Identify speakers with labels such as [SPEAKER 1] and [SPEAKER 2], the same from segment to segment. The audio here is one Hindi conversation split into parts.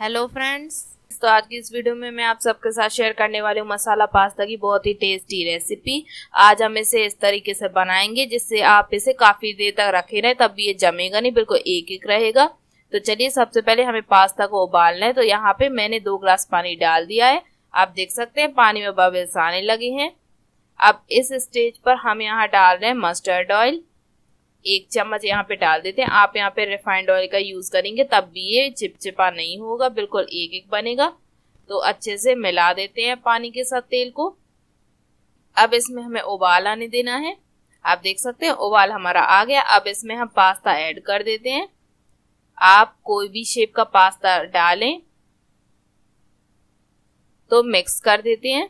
[SPEAKER 1] हेलो फ्रेंड्स तो आज की इस वीडियो में मैं आप सबके साथ शेयर करने वाली हूँ मसाला पास्ता की बहुत ही टेस्टी रेसिपी आज हम इसे इस तरीके से बनाएंगे जिससे आप इसे काफ़ी देर तक रखे रहे तब भी ये जमेगा नहीं बिल्कुल एक एक रहेगा तो चलिए सबसे पहले हमें पास्ता को उबालना है तो यहाँ पे मैंने दो ग्लास पानी डाल दिया है आप देख सकते हैं पानी में बबल्स आने लगे हैं अब इस स्टेज पर हम यहाँ डाल रहे हैं मस्टर्ड ऑयल एक चम्मच यहाँ पे डाल देते हैं आप यहाँ पे रिफाइंड ऑयल का यूज़ करेंगे तब भी ये चिपचिपा नहीं होगा बिल्कुल एक एक बनेगा तो अच्छे से मिला देते हैं पानी के साथ तेल को अब इसमें हमें उबाल आने देना है आप देख सकते हैं उबाल हमारा आ गया अब इसमें हम पास्ता ऐड कर देते हैं आप कोई भी शेप का पास्ता डालें तो मिक्स कर देते हैं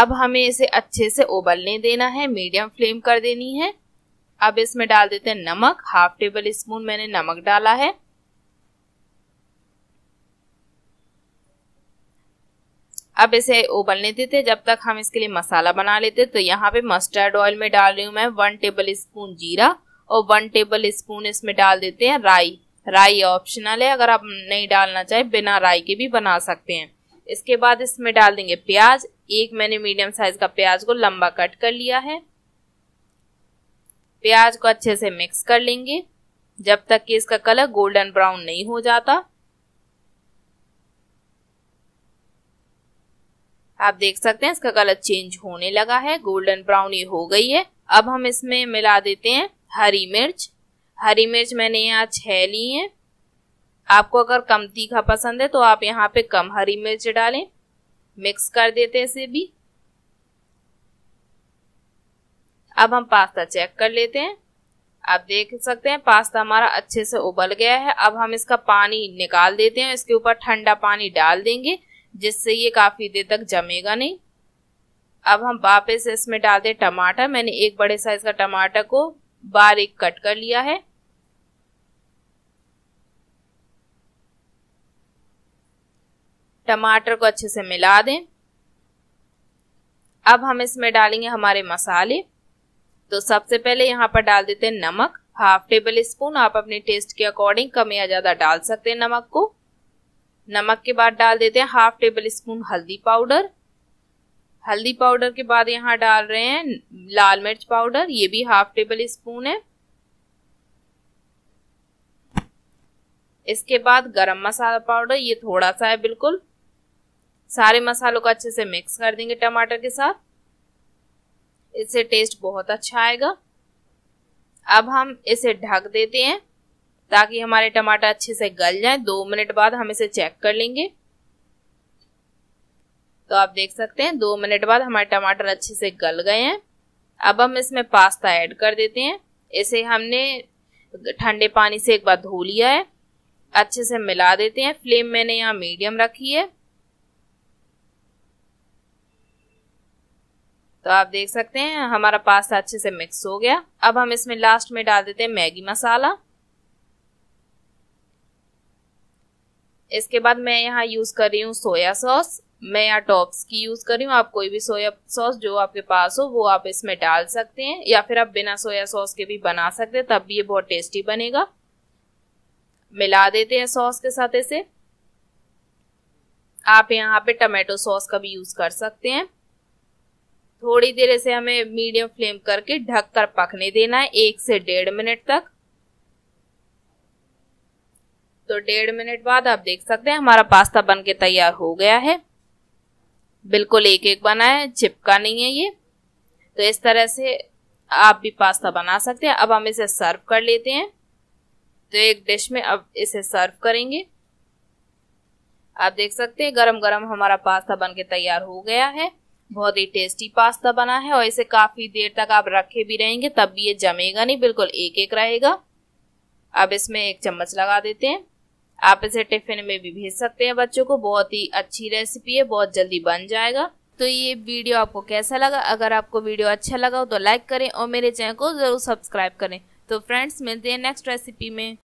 [SPEAKER 1] अब हमें इसे अच्छे से उबलने देना है मीडियम फ्लेम कर देनी है अब इसमें डाल देते हैं नमक हाफ टेबल स्पून मैंने नमक डाला है अब इसे उबलने देते जब तक हम इसके लिए मसाला बना लेते तो यहाँ पे मस्टर्ड ऑयल में डाल रही हूँ मैं वन टेबल स्पून जीरा और वन टेबल स्पून इसमें डाल देते हैं राई राई ऑप्शनल है अगर आप नहीं डालना चाहे बिना राई के भी बना सकते हैं इसके बाद इसमें डाल देंगे प्याज एक मैंने मीडियम साइज का प्याज को लंबा कट कर लिया है प्याज को अच्छे से मिक्स कर लेंगे जब तक कि इसका कलर गोल्डन ब्राउन नहीं हो जाता आप देख सकते हैं इसका कलर चेंज होने लगा है गोल्डन ब्राउन ये हो गई है अब हम इसमें मिला देते हैं हरी मिर्च हरी मिर्च मैंने यहाँ छह ली है आपको अगर कम तीखा पसंद है तो आप यहाँ पे कम हरी मिर्च डालें मिक्स कर देते हैं इसे भी अब हम पास्ता चेक कर लेते हैं आप देख सकते हैं पास्ता हमारा अच्छे से उबल गया है अब हम इसका पानी निकाल देते हैं इसके ऊपर ठंडा पानी डाल देंगे जिससे ये काफ़ी देर तक जमेगा नहीं अब हम वापस इसमें डालते हैं टमाटर मैंने एक बड़े साइज का टमाटर को बारीक कट कर लिया है टमाटर को अच्छे से मिला दें अब हम इसमें डालेंगे हमारे मसाले तो सबसे पहले यहाँ पर डाल देते हैं नमक हाफ टेबल स्पून आप अपने टेस्ट के अकॉर्डिंग कम या ज़्यादा डाल सकते हैं नमक को नमक के बाद डाल देते हैं हाफ टेबल स्पून हल्दी पाउडर हल्दी पाउडर के बाद यहाँ डाल रहे हैं लाल मिर्च पाउडर ये भी हाफ टेबल स्पून है इसके बाद गरम मसाला पाउडर ये थोड़ा सा है बिल्कुल सारे मसालों को अच्छे से मिक्स कर देंगे टमाटर के साथ इससे टेस्ट बहुत अच्छा आएगा अब हम इसे ढक देते हैं ताकि हमारे टमाटर अच्छे से गल जाएं दो मिनट बाद हम इसे चेक कर लेंगे तो आप देख सकते हैं दो मिनट बाद हमारे टमाटर अच्छे से गल गए हैं अब हम इसमें पास्ता ऐड कर देते हैं इसे हमने ठंडे पानी से एक बार धो लिया है अच्छे से मिला देते हैं फ्लेम मैंने यहाँ मीडियम रखी है तो आप देख सकते हैं हमारा पास्ता अच्छे से मिक्स हो गया अब हम इसमें लास्ट में डाल देते हैं मैगी मसाला इसके बाद मैं यहाँ यूज कर रही हूँ सोया सॉस मैं यहाँ टॉप्स की यूज कर रही हूँ आप कोई भी सोया सॉस जो आपके पास हो वो आप इसमें डाल सकते हैं या फिर आप बिना सोया सॉस के भी बना सकते हैं तब भी ये बहुत टेस्टी बनेगा मिला देते हैं सॉस के साथ इसे आप यहाँ पे टमाटो सॉस का भी यूज कर सकते हैं थोड़ी देर इसे हमें मीडियम फ्लेम करके ढक कर पकने देना है एक से डेढ़ मिनट तक तो डेढ़ मिनट बाद आप देख सकते हैं हमारा पास्ता बन के तैयार हो गया है बिल्कुल एक एक बना है चिपका नहीं है ये तो इस तरह से आप भी पास्ता बना सकते हैं अब हम इसे सर्व कर लेते हैं तो एक डिश में अब इसे सर्व करेंगे आप देख सकते हैं गरम गरम हमारा पास्ता बन के तैयार हो गया है बहुत ही टेस्टी पास्ता बना है और इसे काफ़ी देर तक आप रखे भी रहेंगे तब भी ये जमेगा नहीं बिल्कुल एक एक रहेगा अब इसमें एक चम्मच लगा देते हैं आप इसे टिफिन में भी भेज सकते हैं बच्चों को बहुत ही अच्छी रेसिपी है बहुत जल्दी बन जाएगा तो ये वीडियो आपको कैसा लगा अगर आपको वीडियो अच्छा लगा हो तो लाइक करें और मेरे चैनल को ज़रूर सब्सक्राइब करें तो फ्रेंड्स मिलते हैं नेक्स्ट रेसिपी में